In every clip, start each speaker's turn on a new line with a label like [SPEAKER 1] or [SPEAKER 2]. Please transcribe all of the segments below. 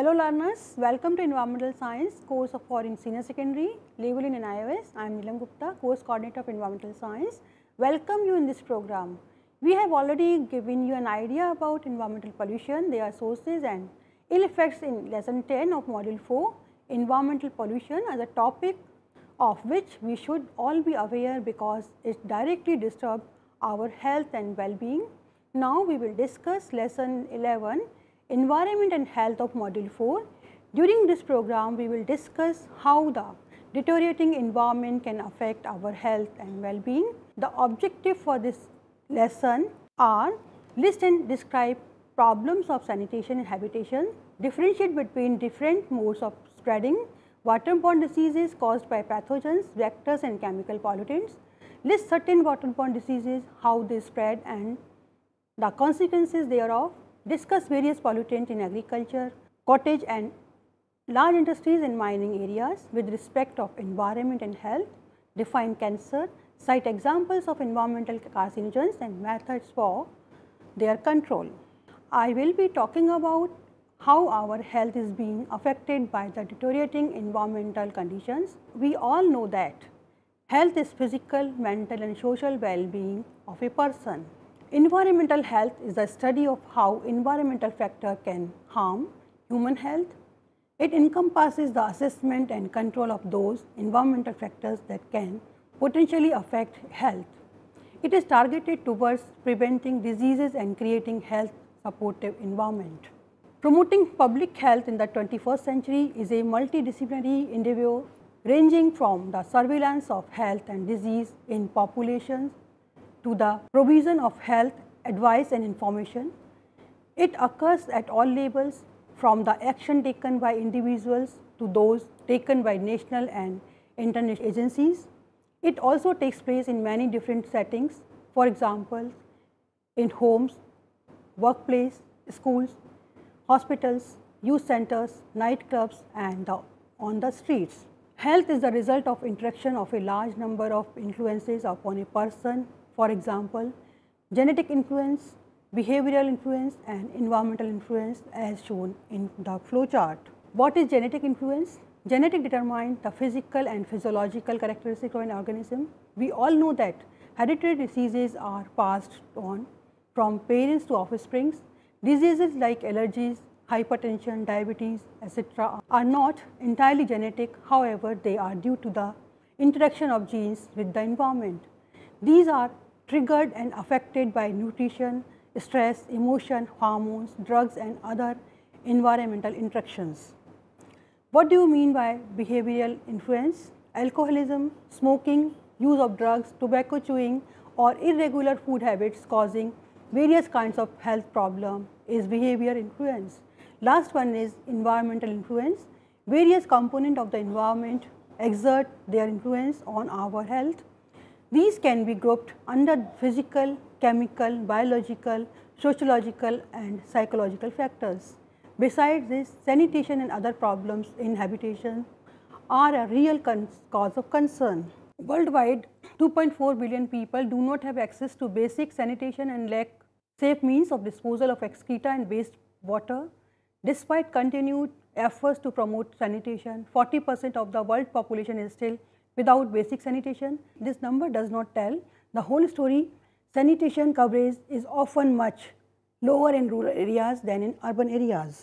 [SPEAKER 1] Hello learners, welcome to Environmental Science course for in Senior Secondary, level in NIOS. I am Nilam Gupta, course coordinator of Environmental Science. Welcome you in this program. We have already given you an idea about environmental pollution, their sources and ill effects in lesson 10 of module 4, environmental pollution as a topic of which we should all be aware because it directly disturbs our health and well-being. Now we will discuss lesson 11 environment and health of module 4. During this program, we will discuss how the deteriorating environment can affect our health and well-being. The objective for this lesson are list and describe problems of sanitation and habitation, differentiate between different modes of spreading, waterborne diseases caused by pathogens, vectors and chemical pollutants, list certain waterborne diseases, how they spread and the consequences thereof, discuss various pollutant in agriculture, cottage and large industries and mining areas with respect of environment and health, define cancer, cite examples of environmental carcinogens and methods for their control. I will be talking about how our health is being affected by the deteriorating environmental conditions. We all know that health is physical, mental and social well-being of a person. Environmental health is a study of how environmental factor can harm human health. It encompasses the assessment and control of those environmental factors that can potentially affect health. It is targeted towards preventing diseases and creating health supportive environment. Promoting public health in the 21st century is a multidisciplinary endeavor ranging from the surveillance of health and disease in populations to the provision of health advice and information. It occurs at all levels from the action taken by individuals to those taken by national and international agencies. It also takes place in many different settings, for example, in homes, workplace, schools, hospitals, youth centers, nightclubs and the, on the streets. Health is the result of interaction of a large number of influences upon a person for example, genetic influence, behavioral influence and environmental influence as shown in the flow chart. What is genetic influence? Genetic determines the physical and physiological characteristics of an organism. We all know that hereditary diseases are passed on from parents to offspring. Diseases like allergies, hypertension, diabetes, etc. are not entirely genetic, however, they are due to the interaction of genes with the environment. These are triggered and affected by nutrition, stress, emotion, hormones, drugs and other environmental interactions. What do you mean by behavioral influence? Alcoholism, smoking, use of drugs, tobacco chewing or irregular food habits causing various kinds of health problem is behavior influence. Last one is environmental influence. Various component of the environment exert their influence on our health these can be grouped under physical, chemical, biological, sociological and psychological factors. Besides this, sanitation and other problems in habitation are a real cause of concern. Worldwide, 2.4 billion people do not have access to basic sanitation and lack safe means of disposal of excreta and waste water. Despite continued efforts to promote sanitation, 40% of the world population is still without basic sanitation. This number does not tell the whole story. Sanitation coverage is often much lower in rural areas than in urban areas.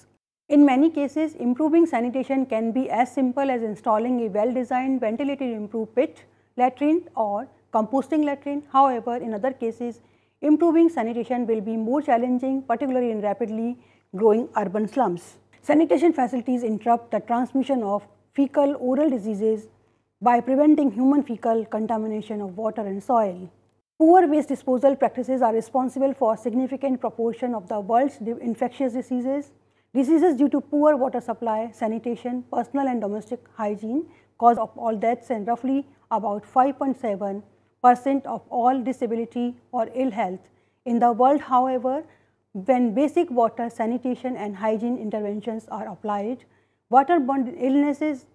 [SPEAKER 1] In many cases, improving sanitation can be as simple as installing a well-designed ventilated improved pit, latrine or composting latrine. However, in other cases, improving sanitation will be more challenging, particularly in rapidly growing urban slums. Sanitation facilities interrupt the transmission of fecal oral diseases by preventing human fecal contamination of water and soil. Poor waste disposal practices are responsible for a significant proportion of the world's infectious diseases. Diseases due to poor water supply, sanitation, personal and domestic hygiene cause of all deaths and roughly about 5.7 percent of all disability or ill health. In the world, however, when basic water, sanitation and hygiene interventions are applied, waterborne illnesses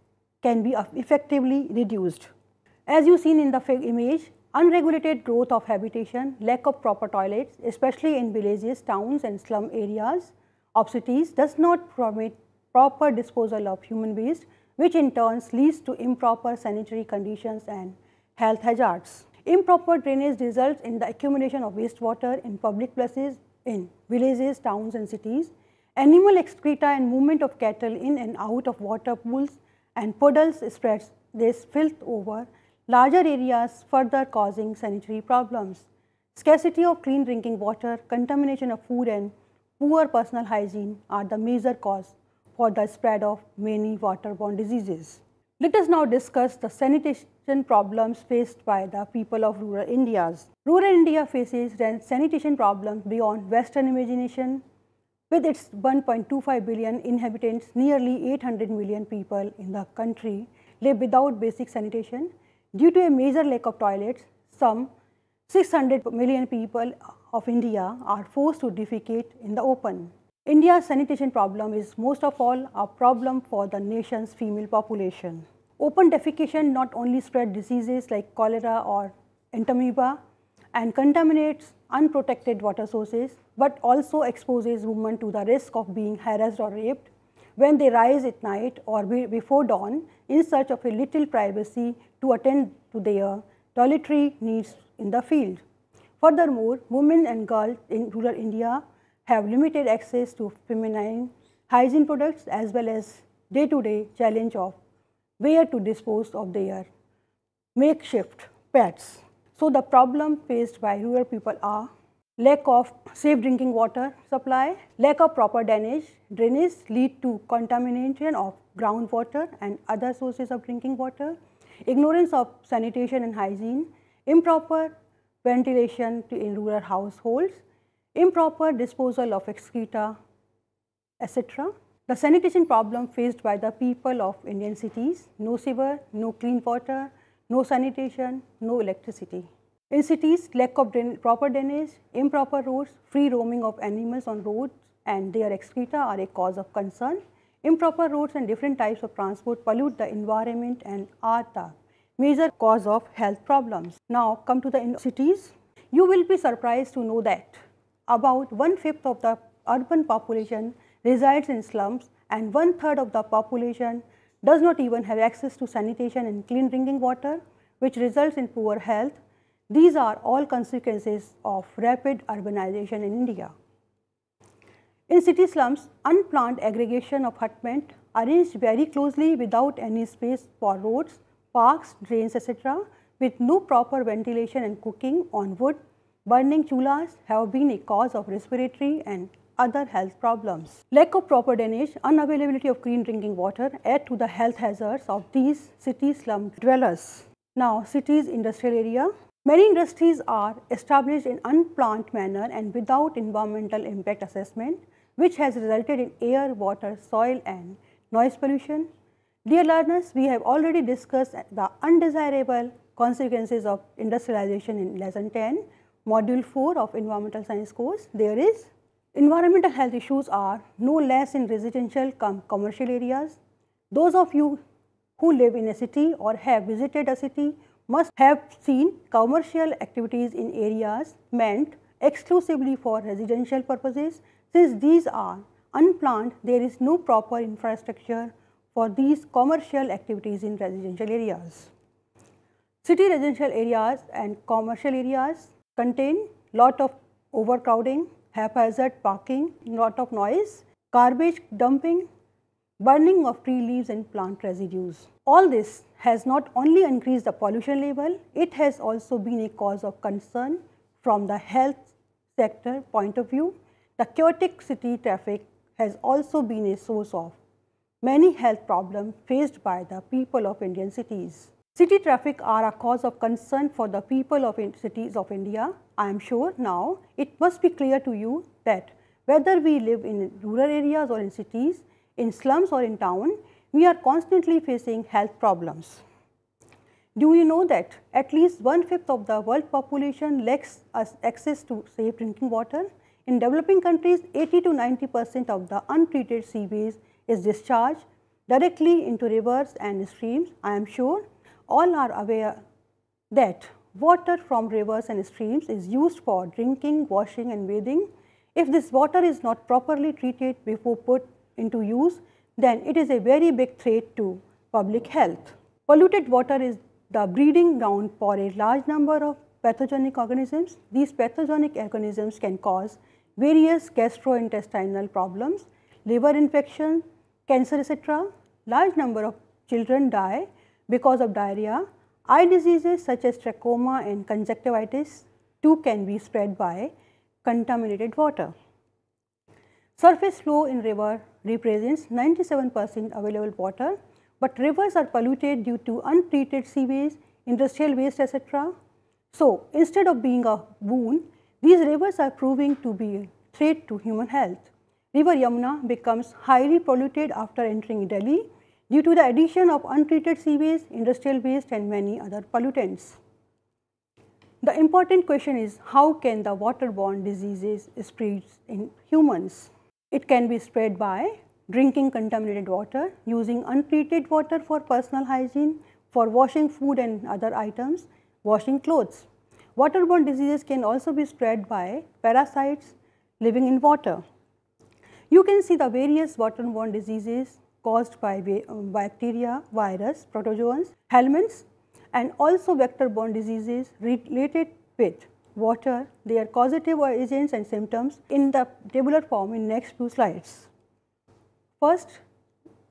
[SPEAKER 1] can be effectively reduced. As you seen in the image, unregulated growth of habitation, lack of proper toilets, especially in villages, towns and slum areas of cities does not permit proper disposal of human waste which in turn leads to improper sanitary conditions and health hazards. Improper drainage results in the accumulation of wastewater in public places, in villages, towns and cities. Animal excreta and movement of cattle in and out of water pools and puddles spreads this filth over larger areas further causing sanitary problems. Scarcity of clean drinking water, contamination of food and poor personal hygiene are the major cause for the spread of many waterborne diseases. Let us now discuss the sanitation problems faced by the people of rural Indias. Rural India faces sanitation problems beyond western imagination with its 1.25 billion inhabitants, nearly 800 million people in the country live without basic sanitation. Due to a major lack of toilets, some 600 million people of India are forced to defecate in the open. India's sanitation problem is most of all a problem for the nation's female population. Open defecation not only spread diseases like cholera or entamoeba and contaminates unprotected water sources, but also exposes women to the risk of being harassed or raped when they rise at night or be before dawn in search of a little privacy to attend to their toiletry needs in the field. Furthermore, women and girls in rural India have limited access to feminine hygiene products as well as day-to-day -day challenge of where to dispose of their makeshift pets. So the problem faced by rural people are lack of safe drinking water supply, lack of proper drainage, drainage lead to contamination of groundwater and other sources of drinking water, ignorance of sanitation and hygiene, improper ventilation in rural households, improper disposal of excreta, etc. The sanitation problem faced by the people of Indian cities, no sewer, no clean water, no sanitation, no electricity. In cities, lack of drain proper drainage, improper roads, free roaming of animals on roads and their excreta are a cause of concern. Improper roads and different types of transport pollute the environment and are the major cause of health problems. Now come to the cities. You will be surprised to know that about one-fifth of the urban population resides in slums and one-third of the population does not even have access to sanitation and clean drinking water which results in poor health these are all consequences of rapid urbanization in India. In city slums, unplanned aggregation of hutment arranged very closely without any space for roads, parks, drains etc. with no proper ventilation and cooking on wood, burning chulas have been a cause of respiratory and other health problems. Lack of proper drainage, unavailability of clean drinking water add to the health hazards of these city slum dwellers. Now cities industrial area, Many industries are established in unplanned manner and without environmental impact assessment, which has resulted in air, water, soil and noise pollution. Dear learners, we have already discussed the undesirable consequences of industrialization in lesson 10, module 4 of environmental science course. There is environmental health issues are no less in residential com commercial areas. Those of you who live in a city or have visited a city must have seen commercial activities in areas meant exclusively for residential purposes. Since these are unplanned, there is no proper infrastructure for these commercial activities in residential areas. City residential areas and commercial areas contain lot of overcrowding, haphazard parking, lot of noise, garbage dumping, burning of tree leaves and plant residues. All this has not only increased the pollution level, it has also been a cause of concern from the health sector point of view. The chaotic city traffic has also been a source of many health problems faced by the people of Indian cities. City traffic are a cause of concern for the people of cities of India. I am sure now it must be clear to you that whether we live in rural areas or in cities, in slums or in town, we are constantly facing health problems. Do you know that at least one-fifth of the world population lacks access to safe drinking water? In developing countries, 80 to 90 percent of the untreated seaways is discharged directly into rivers and streams. I am sure all are aware that water from rivers and streams is used for drinking, washing and bathing. If this water is not properly treated before put into use, then it is a very big threat to public health. Polluted water is the breeding ground for a large number of pathogenic organisms. These pathogenic organisms can cause various gastrointestinal problems, liver infection, cancer, etc. Large number of children die because of diarrhea. Eye diseases such as trachoma and conjunctivitis too can be spread by contaminated water. Surface flow in river represents 97 percent available water, but rivers are polluted due to untreated sewage, industrial waste etc. So, instead of being a boon, these rivers are proving to be a threat to human health. River Yamuna becomes highly polluted after entering Delhi due to the addition of untreated sewage, industrial waste and many other pollutants. The important question is how can the waterborne diseases spread in humans? It can be spread by drinking contaminated water, using untreated water for personal hygiene, for washing food and other items, washing clothes. Waterborne diseases can also be spread by parasites living in water. You can see the various waterborne diseases caused by uh, bacteria, virus, protozoans, helminths and also vector-borne diseases related with water, their causative agents and symptoms in the tabular form in next two slides. First,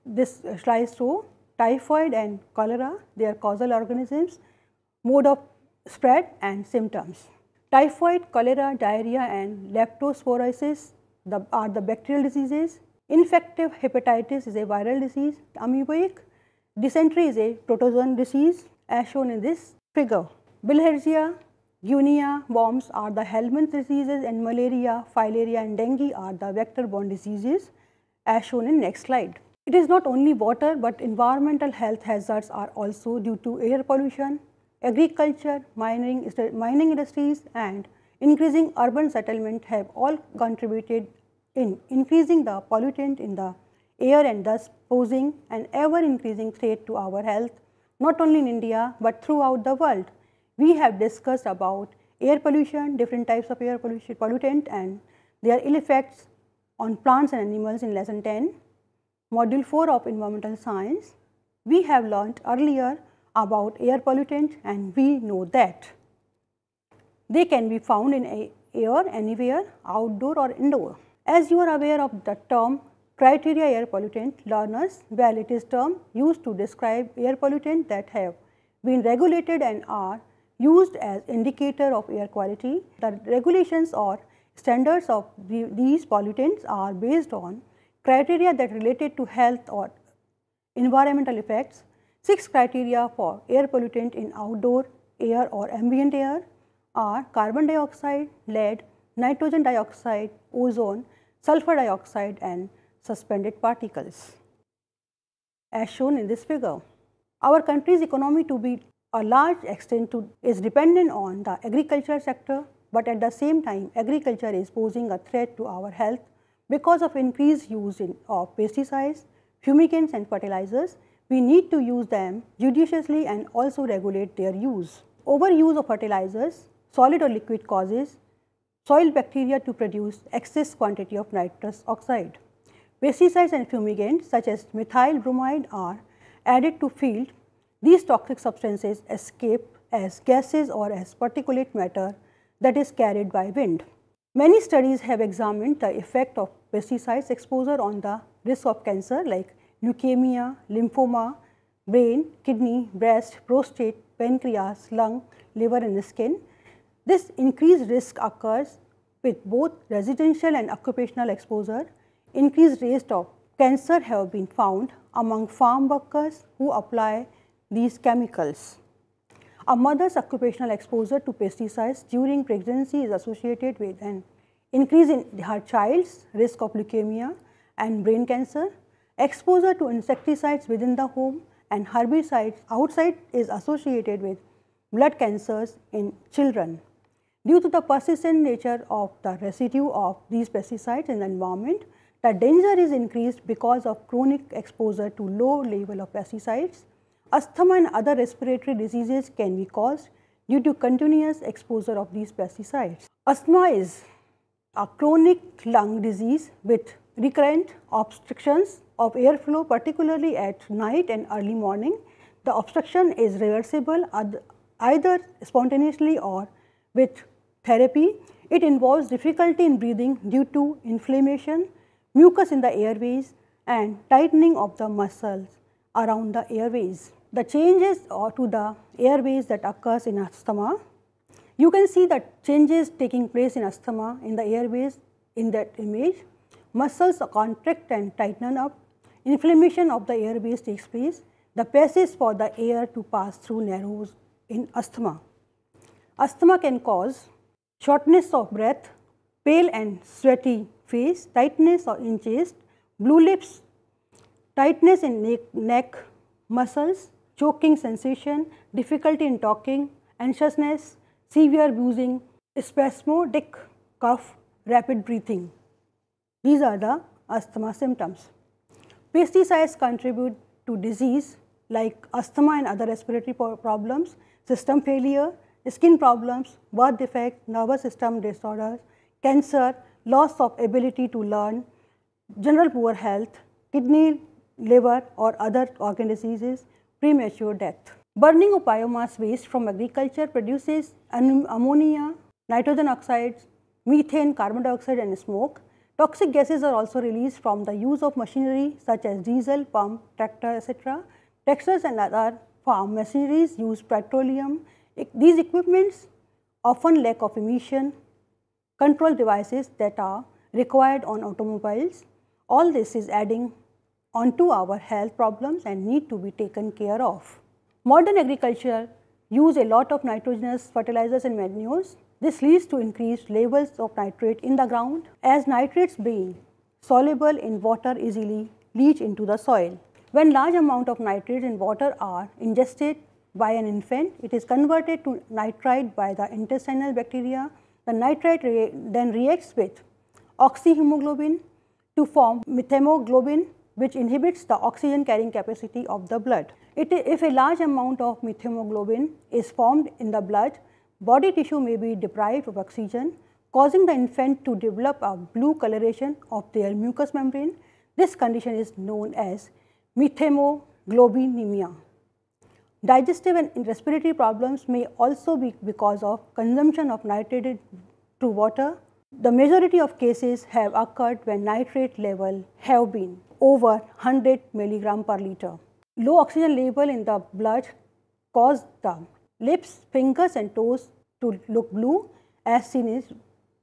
[SPEAKER 1] this slides show typhoid and cholera, their causal organisms, mode of spread and symptoms. Typhoid, cholera, diarrhea and leptospirosis the, are the bacterial diseases. Infective hepatitis is a viral disease, amoebic. Dysentery is a protozoan disease as shown in this figure. Bilharzia Guinea worms are the helminth diseases and malaria, filaria and dengue are the vector-borne diseases as shown in next slide. It is not only water but environmental health hazards are also due to air pollution, agriculture, mining, mining industries and increasing urban settlement have all contributed in increasing the pollutant in the air and thus posing an ever increasing threat to our health not only in India but throughout the world we have discussed about air pollution, different types of air pollution pollutant and their ill effects on plants and animals in lesson 10. Module 4 of environmental science, we have learnt earlier about air pollutant and we know that they can be found in air anywhere, outdoor or indoor. As you are aware of the term criteria air pollutant, learners, well it is term used to describe air pollutant that have been regulated and are used as indicator of air quality. The regulations or standards of the, these pollutants are based on criteria that related to health or environmental effects, 6 criteria for air pollutant in outdoor air or ambient air are carbon dioxide, lead, nitrogen dioxide, ozone, sulfur dioxide and suspended particles. As shown in this figure, our country's economy to be a large extent to, is dependent on the agriculture sector, but at the same time agriculture is posing a threat to our health because of increased use in, of pesticides, fumigants and fertilizers. We need to use them judiciously and also regulate their use. Overuse of fertilizers, solid or liquid causes soil bacteria to produce excess quantity of nitrous oxide. Pesticides and fumigants such as methyl bromide are added to field these toxic substances escape as gases or as particulate matter that is carried by wind. Many studies have examined the effect of pesticides exposure on the risk of cancer like leukemia, lymphoma, brain, kidney, breast, prostate, pancreas, lung, liver and skin. This increased risk occurs with both residential and occupational exposure. Increased rates of cancer have been found among farm workers who apply these chemicals. A mother's occupational exposure to pesticides during pregnancy is associated with an increase in her child's risk of leukemia and brain cancer. Exposure to insecticides within the home and herbicides outside is associated with blood cancers in children. Due to the persistent nature of the residue of these pesticides in the environment, the danger is increased because of chronic exposure to low level of pesticides Asthma and other respiratory diseases can be caused due to continuous exposure of these pesticides. Asthma is a chronic lung disease with recurrent obstructions of airflow particularly at night and early morning. The obstruction is reversible either spontaneously or with therapy. It involves difficulty in breathing due to inflammation, mucus in the airways and tightening of the muscles around the airways the changes uh, to the airways that occurs in asthma, you can see the changes taking place in asthma in the airways in that image. Muscles contract and tighten up, inflammation of the airways takes place, the passage for the air to pass through narrows in asthma. Asthma can cause shortness of breath, pale and sweaty face, tightness in chest, blue lips, tightness in neck, neck muscles, choking sensation, difficulty in talking, anxiousness, severe wheezing, spasmodic cough, rapid breathing. These are the asthma symptoms. Pesticides contribute to disease like asthma and other respiratory problems, system failure, skin problems, birth defect, nervous system disorders, cancer, loss of ability to learn, general poor health, kidney, liver or other organ diseases, premature death. Burning of biomass waste from agriculture produces ammonia, nitrogen oxides, methane, carbon dioxide and smoke. Toxic gases are also released from the use of machinery such as diesel, pump, tractor, etc. Tractors and other farm machineries use petroleum. These equipments often lack of emission control devices that are required on automobiles. All this is adding onto our health problems and need to be taken care of. Modern agriculture use a lot of nitrogenous fertilizers and manures. This leads to increased levels of nitrate in the ground as nitrates being soluble in water easily leach into the soil. When large amount of nitrates in water are ingested by an infant, it is converted to nitrite by the intestinal bacteria. The nitrite re then reacts with oxyhemoglobin to form methemoglobin which inhibits the oxygen carrying capacity of the blood. It, if a large amount of methemoglobin is formed in the blood, body tissue may be deprived of oxygen causing the infant to develop a blue coloration of their mucous membrane. This condition is known as methemoglobinemia. Digestive and respiratory problems may also be because of consumption of nitrated to water. The majority of cases have occurred when nitrate level have been over 100 milligram per liter. Low oxygen level in the blood caused the lips, fingers and toes to look blue as seen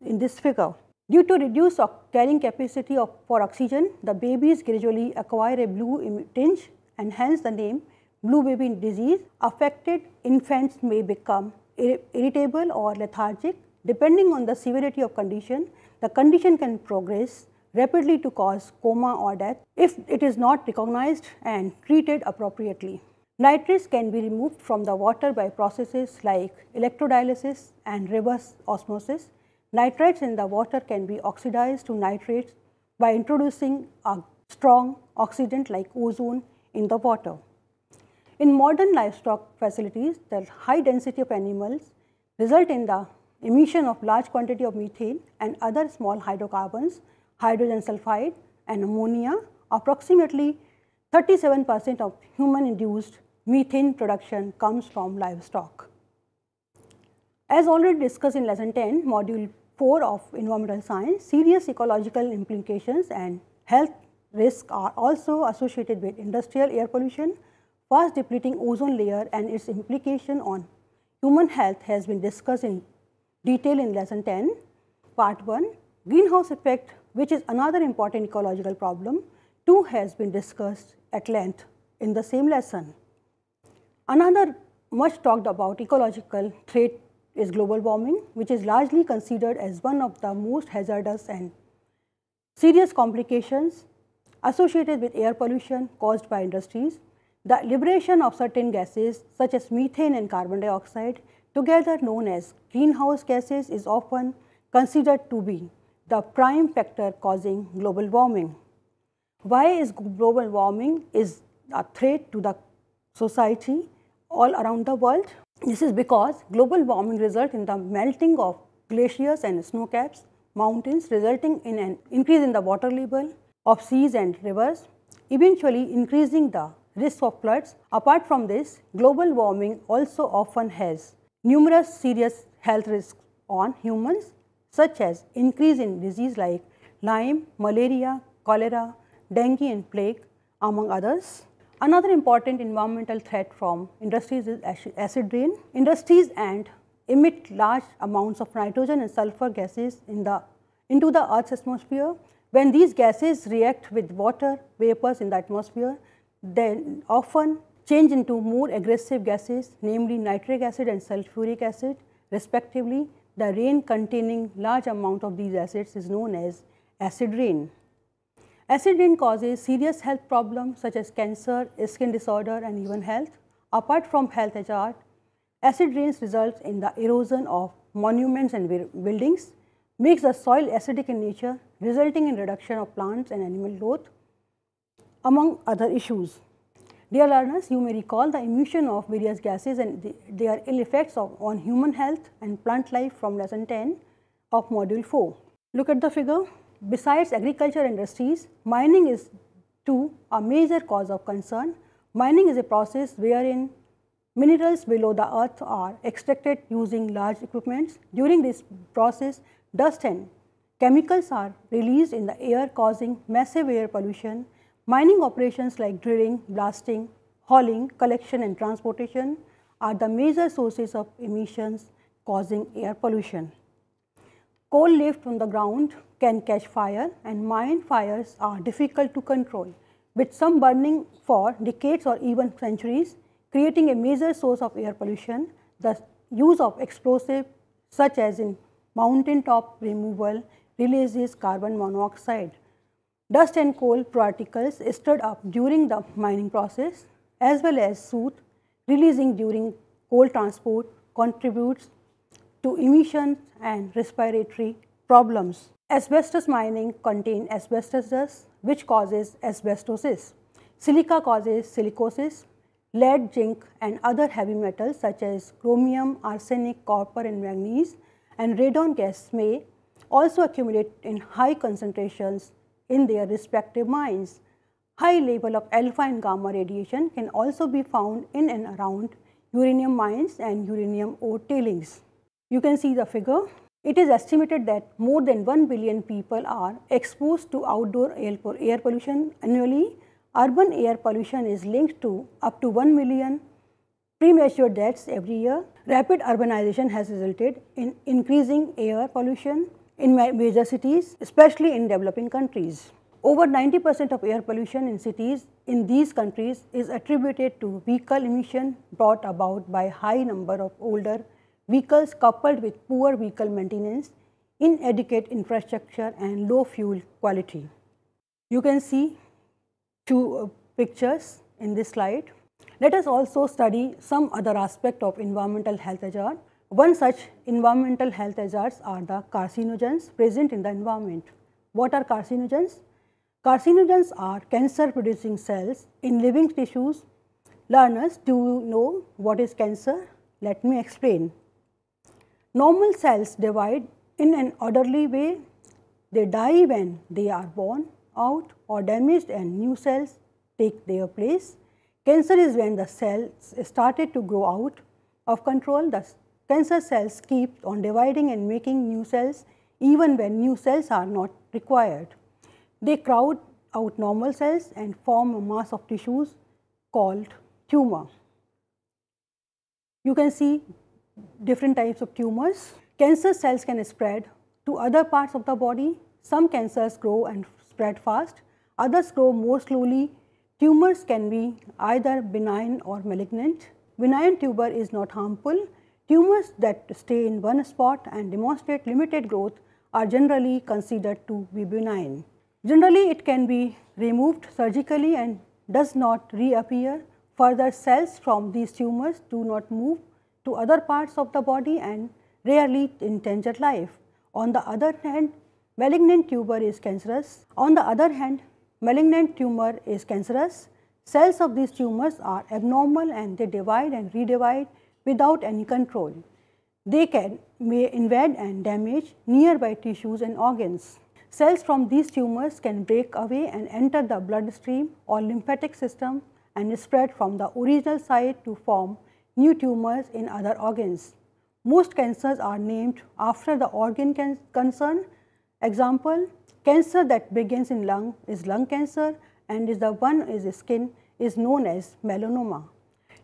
[SPEAKER 1] in this figure. Due to reduced carrying capacity of, for oxygen, the babies gradually acquire a blue tinge and hence the name blue baby disease. Affected infants may become irritable or lethargic. Depending on the severity of condition, the condition can progress rapidly to cause coma or death if it is not recognized and treated appropriately. Nitrates can be removed from the water by processes like electrodialysis and reverse osmosis. Nitrates in the water can be oxidized to nitrates by introducing a strong oxidant like ozone in the water. In modern livestock facilities, the high density of animals result in the emission of large quantity of methane and other small hydrocarbons hydrogen sulfide and ammonia, approximately 37 percent of human induced methane production comes from livestock. As already discussed in lesson 10 module 4 of environmental science, serious ecological implications and health risks are also associated with industrial air pollution, fast depleting ozone layer and its implication on human health has been discussed in detail in lesson 10 part 1. Greenhouse effect which is another important ecological problem, too has been discussed at length in the same lesson. Another much talked about ecological threat is global warming, which is largely considered as one of the most hazardous and serious complications associated with air pollution caused by industries. The liberation of certain gases such as methane and carbon dioxide, together known as greenhouse gases, is often considered to be the prime factor causing global warming. Why is global warming is a threat to the society all around the world? This is because global warming results in the melting of glaciers and snow caps, mountains resulting in an increase in the water level of seas and rivers, eventually increasing the risk of floods. Apart from this, global warming also often has numerous serious health risks on humans such as increase in disease like Lyme, malaria, cholera, dengue and plague among others. Another important environmental threat from industries is acid rain. Industries and emit large amounts of nitrogen and sulfur gases in the, into the earth's atmosphere. When these gases react with water vapors in the atmosphere, then often change into more aggressive gases namely nitric acid and sulfuric acid respectively the rain containing large amount of these acids is known as acid rain. Acid rain causes serious health problems such as cancer, skin disorder and even health. Apart from health hazard, acid rains results in the erosion of monuments and buildings, makes the soil acidic in nature, resulting in reduction of plants and animal growth, among other issues. Dear learners, you may recall the emission of various gases and the, their ill effects of, on human health and plant life from lesson 10 of module 4. Look at the figure. Besides agriculture industries, mining is too a major cause of concern. Mining is a process wherein minerals below the earth are extracted using large equipments. During this process, dust and chemicals are released in the air causing massive air pollution Mining operations like drilling, blasting, hauling, collection and transportation are the major sources of emissions causing air pollution. Coal left on the ground can catch fire and mine fires are difficult to control with some burning for decades or even centuries creating a major source of air pollution. The use of explosive such as in mountaintop removal releases carbon monoxide Dust and coal particles stirred up during the mining process as well as soot releasing during coal transport contributes to emissions and respiratory problems. Asbestos mining contains asbestos dust which causes asbestosis. Silica causes silicosis. Lead, zinc and other heavy metals such as chromium, arsenic, copper and manganese and radon gas may also accumulate in high concentrations in their respective mines. High level of alpha and gamma radiation can also be found in and around uranium mines and uranium ore tailings. You can see the figure. It is estimated that more than 1 billion people are exposed to outdoor air pollution annually. Urban air pollution is linked to up to 1 million premature deaths every year. Rapid urbanization has resulted in increasing air pollution, in major cities, especially in developing countries. Over 90% of air pollution in cities in these countries is attributed to vehicle emission brought about by high number of older vehicles coupled with poor vehicle maintenance, inadequate infrastructure and low fuel quality. You can see two uh, pictures in this slide. Let us also study some other aspect of environmental health hazard one such environmental health hazards are the carcinogens present in the environment. What are carcinogens? Carcinogens are cancer producing cells in living tissues. Learners, do you know what is cancer? Let me explain. Normal cells divide in an orderly way. They die when they are born out or damaged and new cells take their place. Cancer is when the cells started to grow out of control, the cancer cells keep on dividing and making new cells even when new cells are not required. They crowd out normal cells and form a mass of tissues called tumor. You can see different types of tumors. Cancer cells can spread to other parts of the body. Some cancers grow and spread fast, others grow more slowly. Tumors can be either benign or malignant. Benign tumor is not harmful Tumors that stay in one spot and demonstrate limited growth are generally considered to be benign. Generally, it can be removed surgically and does not reappear. Further, cells from these tumors do not move to other parts of the body and rarely endanger life. On the other hand, malignant tumor is cancerous. On the other hand, malignant tumor is cancerous. Cells of these tumors are abnormal and they divide and redivide without any control. They can may invade and damage nearby tissues and organs. Cells from these tumors can break away and enter the bloodstream or lymphatic system and spread from the original site to form new tumors in other organs. Most cancers are named after the organ can concerned. Example, cancer that begins in lung is lung cancer and is the one is skin is known as melanoma.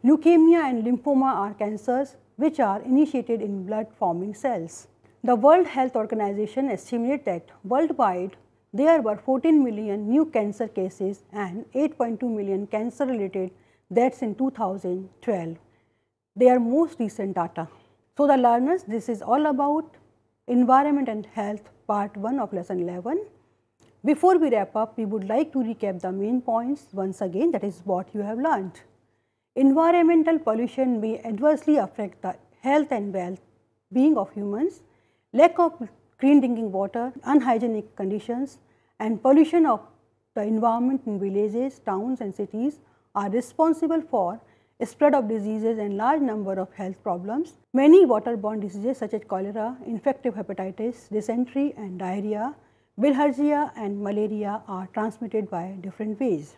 [SPEAKER 1] Leukemia and lymphoma are cancers which are initiated in blood-forming cells. The World Health Organization estimated that worldwide there were 14 million new cancer cases and 8.2 million cancer-related deaths in 2012. They are most recent data. So the learners, this is all about environment and health part 1 of lesson 11. Before we wrap up, we would like to recap the main points once again that is what you have learned environmental pollution may adversely affect the health and well-being of humans. Lack of clean drinking water, unhygienic conditions and pollution of the environment in villages, towns and cities are responsible for spread of diseases and large number of health problems. Many waterborne diseases such as cholera, infective hepatitis, dysentery and diarrhea, bilharzia and malaria are transmitted by different ways.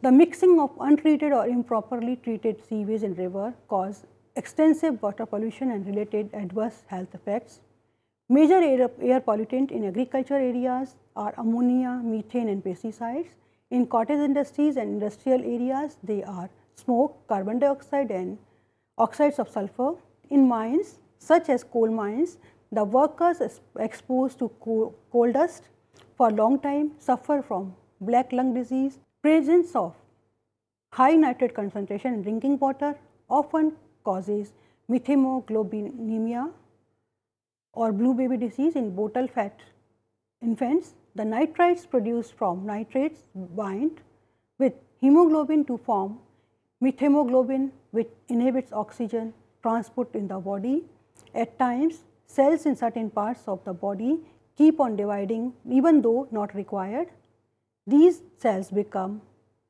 [SPEAKER 1] The mixing of untreated or improperly treated seaways in river cause extensive water pollution and related adverse health effects. Major air, air pollutant in agriculture areas are ammonia, methane and pesticides. In cottage industries and industrial areas, they are smoke, carbon dioxide and oxides of sulfur. In mines, such as coal mines, the workers exposed to coal dust for a long time suffer from black lung disease, presence of high nitrate concentration in drinking water often causes methemoglobinemia or blue baby disease in bottle fat infants. The nitrites produced from nitrates bind with hemoglobin to form methemoglobin which inhibits oxygen transport in the body. At times, cells in certain parts of the body keep on dividing even though not required. These cells become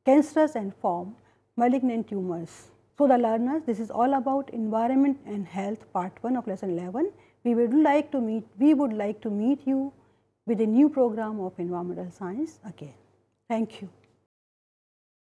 [SPEAKER 1] cancerous and form malignant tumors. So the learners, this is all about environment and health part 1 of lesson 11. We would like to meet, we would like to meet you with a new program of environmental science again. Thank you.